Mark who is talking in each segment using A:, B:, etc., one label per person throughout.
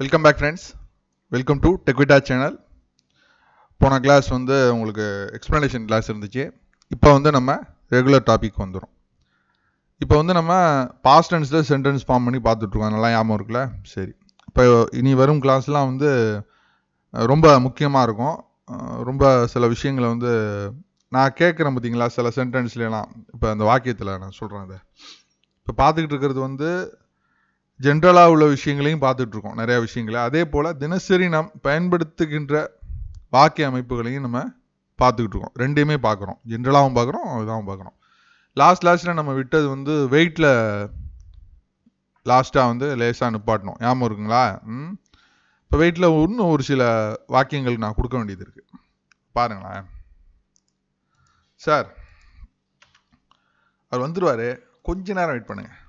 A: welcome back friends welcome to டெக்விட்டா channel போன class வந்து உங்களுக்கு எக்ஸ்ப்ளனேஷன் கிளாஸ் இருந்துச்சு இப்போ வந்து நம்ம ரெகுலர் டாபிக் வந்துடும் இப்போ வந்து நம்ம பாஸ்ட் டென்ஸில் சென்டென்ஸ் ஃபார்ம் பண்ணி பார்த்துட்ருக்கோம் நல்லா ஞாபகம் இருக்குல்ல சரி இப்போ இனி வரும் கிளாஸ்லாம் வந்து ரொம்ப முக்கியமாக இருக்கும் ரொம்ப சில விஷயங்களை வந்து நான் கேட்குறேன் பார்த்தீங்களா சில சென்டென்ஸ்லாம் இப்போ அந்த வாக்கியத்தில் நான் சொல்கிறேன் அதை இப்போ பார்த்துக்கிட்டு இருக்கிறது வந்து ஜென்ரலாக உள்ள விஷயங்களையும் பார்த்துட்ருக்கோம் நிறையா விஷயங்களை அதே போல் தினசரி நாம் பயன்படுத்துகின்ற வாக்கிய அமைப்புகளையும் நம்ம பார்த்துக்கிட்டு இருக்கோம் ரெண்டையுமே பார்க்குறோம் ஜென்ரலாகவும் பார்க்குறோம் இதாகவும் பார்க்குறோம் லாஸ்ட் லாஸ்ட்டில் நம்ம விட்டது வந்து வெயிட்டில் லாஸ்ட்டாக வந்து லேசாக நிப்பாட்டணும் ஞாபகம் இருக்குங்களா ம் இப்போ வெயிட்டில் இன்னும் ஒரு சில வாக்கியங்கள் நான் கொடுக்க வேண்டியது இருக்குது பாருங்களேன் சார் அவர் வந்துடுவார் கொஞ்ச நேரம் வெயிட் பண்ணுங்கள்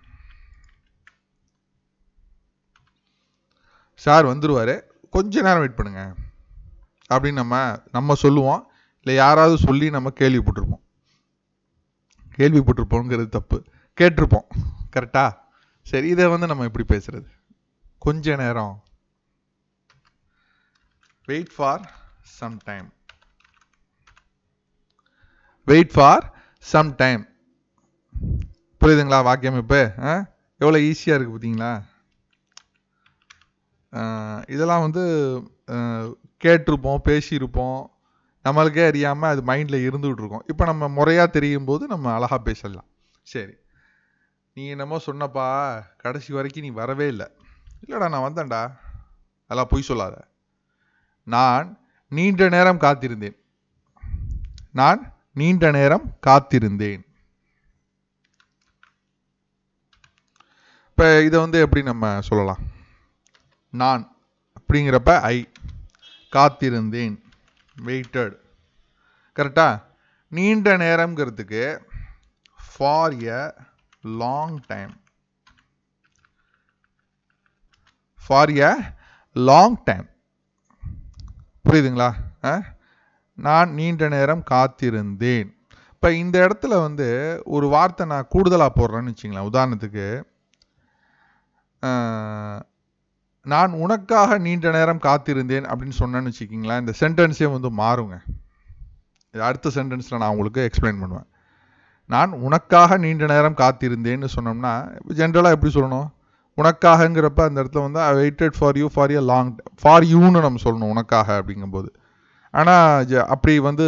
A: சார் வந்துடுவார் கொஞ்ச நேரம் வெயிட் பண்ணுங்க அப்படின்னு நம்ம நம்ம சொல்லுவோம் இல்லை யாராவது சொல்லி நம்ம கேள்விப்பட்டிருப்போம் கேள்விப்பட்டிருப்போங்கிறது தப்பு கேட்டிருப்போம் கரெக்டா சரி இதை வந்து நம்ம எப்படி பேசுறது கொஞ்ச நேரம் wait for some time wait for some time புரியுதுங்களா வாக்கியம் இப்போ எவ்வளோ ஈஸியாக இருக்குது பார்த்தீங்களா இதெல்லாம் வந்து கேட்டிருப்போம் பேசியிருப்போம் நம்மளுக்கே அறியாமல் அது மைண்டில் இருந்துகிட்டு இப்போ நம்ம முறையாக தெரியும் போது நம்ம அழகாக பேசலாம் சரி நீ என்னமோ சொன்னப்பா கடைசி வரைக்கும் நீ வரவே இல்லை இல்லைடா நான் வந்தேன்டா அதெல்லாம் பொய் சொல்லாத நான் நீண்ட நேரம் காத்திருந்தேன் நான் நீண்ட நேரம் காத்திருந்தேன் இப்போ இதை வந்து எப்படி நம்ம சொல்லலாம் நான் அப்படிங்கிறப்ப ஐ காத்திருந்தேன் வெயிட்டட் கரெக்டா நீண்ட நேரம்ங்கிறதுக்கு for a long time for a long time புரியுதுங்களா நான் நீண்ட நேரம் காத்திருந்தேன் இப்போ இந்த இடத்துல வந்து ஒரு வார்த்தை நான் கூடுதலாக போடுறேன்னு வச்சிங்களேன் உதாரணத்துக்கு நான் உனக்காக நீண்ட நேரம் காத்திருந்தேன் அப்படின்னு சொன்னேன்னு வச்சுக்கிங்களேன் இந்த சென்டென்ஸே வந்து மாறுங்க இது அடுத்த சென்டென்ஸில் நான் உங்களுக்கு எக்ஸ்பிளைன் பண்ணுவேன் நான் உனக்காக நீண்ட நேரம் காத்திருந்தேன்னு சொன்னோம்னா ஜென்ரலாக எப்படி சொல்லணும் உனக்காகங்கிறப்ப அந்த இடத்துல வந்து I waited for you for a long for யூன்னு நம்ம சொல்லணும் உனக்காக அப்படிங்கும்போது ஆனால் அப்படி வந்து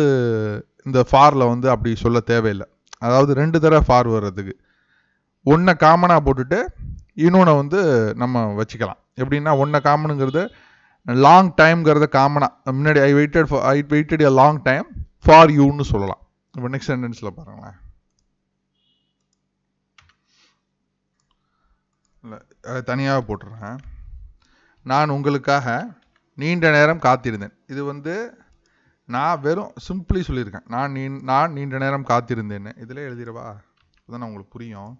A: இந்த ஃபாரில் வந்து அப்படி சொல்ல தேவையில்லை அதாவது ரெண்டு தடவை ஃபார் வர்றதுக்கு ஒன்றை காமனாக போட்டுட்டு இன்னொன்று வந்து நம்ம வச்சுக்கலாம் எப்படின்னா ஒன்றை காமனுங்கிறது லாங் டைம்ங்கிறத காமனாக முன்னாடி I waited for I waited a long time for யூன்னு சொல்லலாம் இப்போ நெக்ஸ்ட் சென்டென்ஸில் பாருங்களேன் இல்லை தனியாக போட்டுருக்கேன் நான் உங்களுக்காக நீண்ட நேரம் காத்திருந்தேன் இது வந்து நான் வெறும் சிம்பிளி சொல்லியிருக்கேன் நான் நீ நான் நீண்ட நேரம் காத்திருந்தேன்னு இதில் எழுதிடவா அதுதான் உங்களுக்கு புரியும்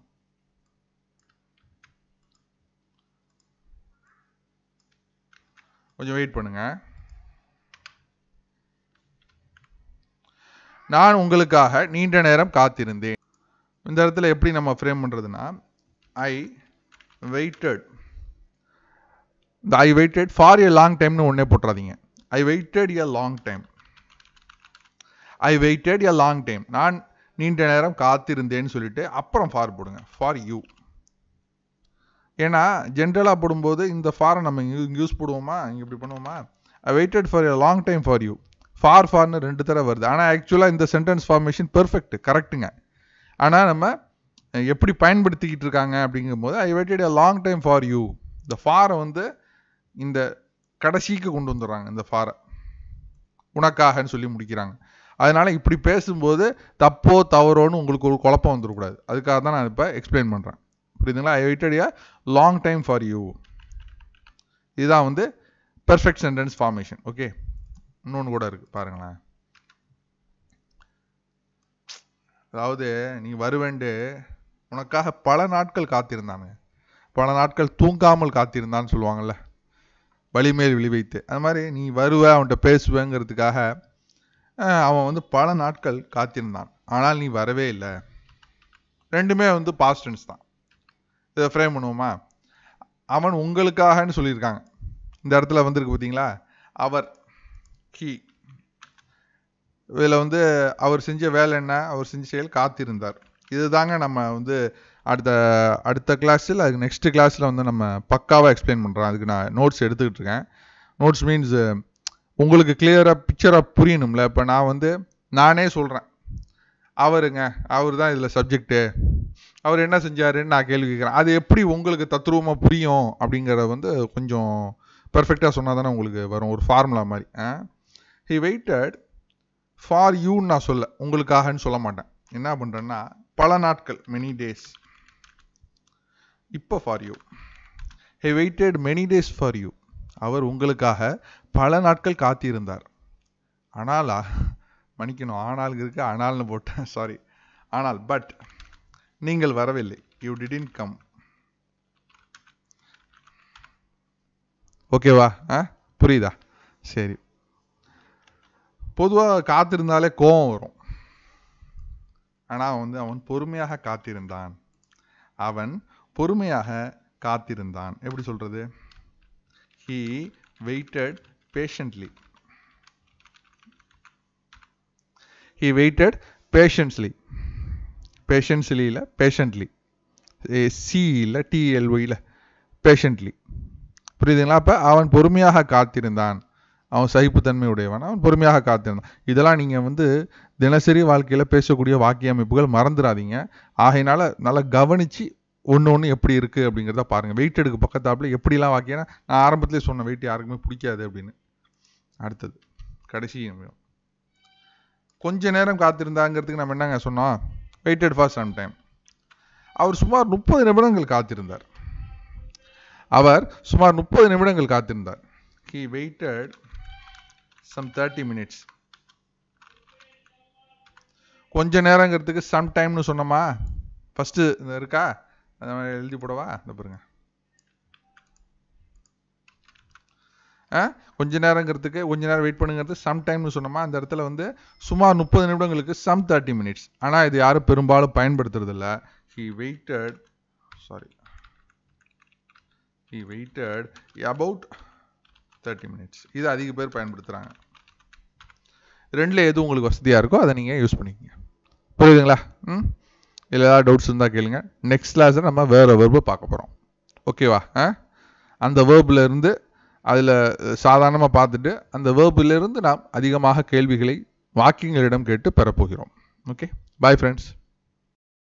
A: கொஞ்சம் வெயிட் பண்ணுங்கள் நான் உங்களுக்காக நீண்ட நேரம் காத்திருந்தேன் இந்த இடத்துல எப்படி நம்ம ஃப்ரேம் பண்ணுறதுன்னா ஐ வெயிட்டட் இந்த I waited for a long டைம்னு ஒன்றே போட்டுறாதீங்க I waited a long time I waited a long time நான் நீண்ட நேரம் காத்திருந்தேன்னு சொல்லிட்டு அப்புறம் ஃபார் போடுங்க ஃபார் யூ ஏன்னா ஜென்ரலாக போடும்போது இந்த ஃபாரை நம்ம இங்கே யூஸ் போடுவோமா இங்கே இப்படி பண்ணுவோமா I waited for a long time for you for ஃபார்னு ரெண்டு தடவை வருது ஆனால் ஆக்சுவலாக இந்த சென்டென்ஸ் ஃபார்மேஷன் பெர்ஃபெக்ட் கரெக்டுங்க ஆனால் நம்ம எப்படி பயன்படுத்திக்கிட்டு இருக்காங்க அப்படிங்கும்போது I waited a long time for you இந்த ஃபாரை வந்து இந்த கடைசிக்கு கொண்டு வந்துடுறாங்க இந்த ஃபாரை உனக்காகன்னு சொல்லி முடிக்கிறாங்க அதனால் இப்படி பேசும்போது தப்போ தவறோன்னு உங்களுக்கு ஒரு குழப்பம் வந்துடக்கூடாது அதுக்காக தான் நான் இப்போ எக்ஸ்பிளைன் பண்ணுறேன் புரியுதுங்களா I waited a long time for you இதுதான் வந்து பெர்ஃபெக்ட் சென்டென்ஸ் ஃபார்மேஷன் ஓகே இன்னொன்று கூட இருக்குது பாருங்களேன் அதாவது நீ வருவேண்டு உனக்காக பல நாட்கள் காத்திருந்தாங்க பல நாட்கள் தூங்காமல் காத்திருந்தான்னு சொல்லுவாங்கள்ல வலிமேல் வைத்து அது மாதிரி நீ வருவ அவன்கிட்ட பேசுவேங்கிறதுக்காக அவன் வந்து பல நாட்கள் காத்திருந்தான் ஆனால் நீ வரவே இல்லை ரெண்டுமே வந்து பாஸ்டன்ஸ் தான் இதை ஃப்ரேம் பண்ணுவோமா அவன் உங்களுக்காகன்னு சொல்லியிருக்காங்க இந்த இடத்துல வந்திருக்கு பார்த்தீங்களா அவர் கீ இதில் வந்து அவர் செஞ்ச வேலை என்ன அவர் செஞ்ச செயல் காத்திருந்தார் இது தாங்க நம்ம வந்து அடுத்த அடுத்த கிளாஸில் அதுக்கு நெக்ஸ்ட் கிளாஸில் வந்து நம்ம பக்காவாக எக்ஸ்பிளைன் பண்ணுறோம் அதுக்கு நான் நோட்ஸ் எடுத்துக்கிட்டு இருக்கேன் நோட்ஸ் மீன்ஸ் உங்களுக்கு கிளியராக பிக்சராக புரியணும்ல இப்போ நான் வந்து நானே சொல்கிறேன் அவருங்க அவர் தான் இதில் சப்ஜெக்ட்டு அவர் என்ன செஞ்சாருன்னு நான் கேள்வி கேட்குறேன் அது எப்படி உங்களுக்கு தத்ரூபமாக புரியும் அப்படிங்கிறத வந்து கொஞ்சம் பெர்ஃபெக்டாக சொன்னால் தானே உங்களுக்கு வரும் ஒரு ஃபார்முலா மாதிரி ஹி வெயிட்டட் ஃபார் யூன்னு நான் சொல்ல உங்களுக்காகன்னு சொல்ல மாட்டேன் என்ன பண்ணுறேன்னா பல நாட்கள் மெனி டேஸ் இப்போ for you he waited many days for you அவர் உங்களுக்காக பல நாட்கள் காத்திருந்தார் ஆனால் மன்னிக்கணும் ஆனால் இருக்கு ஆனால்னு போட்டேன் சாரி ஆனால் பட் நீங்கள் வரவில்லை யூ டிடின் கம் ஓகேவா ஆ புரியுதா சரி பொதுவாக காத்திருந்தாலே கோபம் வரும் ஆனால் வந்து அவன் பொறுமையாக காத்திருந்தான் அவன் பொறுமையாக காத்திருந்தான் எப்படி சொல்றது he waited patiently he waited patiencely patiencely இல்லை பேஷண்ட்லி சி இல்லை டிஎல்ஒயில் பேஷண்ட்லி புரியுதுங்களா அப்போ அவன் பொறுமையாக காத்திருந்தான் அவன் சகிப்புத்தன்மை உடையவன் அவன் பொறுமையாக காத்திருந்தான் இதெல்லாம் நீங்கள் வந்து தினசரி வாழ்க்கையில் பேசக்கூடிய வாக்கிய அமைப்புகள் மறந்துடாதீங்க ஆகையினால நல்லா கவனித்து ஒன்று ஒன்று எப்படி இருக்குது அப்படிங்கிறத பாருங்கள் வெயிட் எடுக்க பக்கத்தாப்பில் எப்படிலாம் வாக்கியம்னா நான் ஆரம்பத்துலேயே சொன்னேன் வெயிட் யாருக்குமே பிடிக்காது அப்படின்னு அடுத்தது கடைசி கொஞ்ச நேரம் காத்திருந்தாங்கிறதுக்கு நம்ம என்னங்க சொன்னோம் வெயிட்டட் ஃபார் சம் டைம் அவர் சுமார் முப்பது நிமிடங்கள் காத்திருந்தார் அவர் சுமார் முப்பது நிமிடங்கள் காத்திருந்தார் he waited some thirty minutes கொஞ்ச நேரங்கிறதுக்கு சம் டைம்னு சொன்னோமா ஃபஸ்ட்டு இருக்கா அந்த மாதிரி எழுதி போடவா இந்த பாருங்கள் கொஞ்ச நேரங்கிறதுக்கு கொஞ்ச நேரம் வெயிட் பண்ணுங்கிறது சம் டைம்னு சொன்னோமா அந்த இடத்துல வந்து சுமார் முப்பது நிமிடங்களுக்கு சம் தேர்ட்டி மினிட்ஸ் ஆனால் இது யாரும் பெரும்பாலும் பயன்படுத்துறதில்ல he waited sorry he waited about thirty minutes இது அதிக பேர் பயன்படுத்துகிறாங்க ரெண்டில் எது உங்களுக்கு வசதியாக இருக்கோ அதை நீங்கள் யூஸ் பண்ணிக்கங்க புரியுதுங்களா ம் இல்லை ஏதாவது டவுட்ஸ் இருந்தால் கேளுங்க நெக்ஸ்ட் கிளாஸில் நம்ம வேறு வெர்பு பார்க்க போகிறோம் ஓகேவா அந்த வேர்பில் இருந்து அதில் சாதாரணமாக பார்த்துட்டு அந்த வேர்பிலிருந்து நாம் அதிகமாக கேள்விகளை வாக்கியங்களிடம் கேட்டு பெறப்போகிறோம் ஓகே பாய் ஃப்ரெண்ட்ஸ்